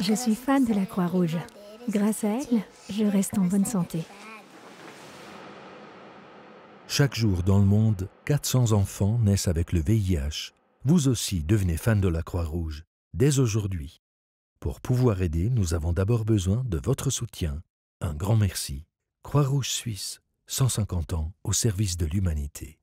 Je suis fan de la Croix-Rouge. Grâce à elle, je reste en bonne santé. Chaque jour dans le monde, 400 enfants naissent avec le VIH. Vous aussi devenez fan de la Croix-Rouge, dès aujourd'hui. Pour pouvoir aider, nous avons d'abord besoin de votre soutien. Un grand merci. Croix-Rouge Suisse, 150 ans au service de l'humanité.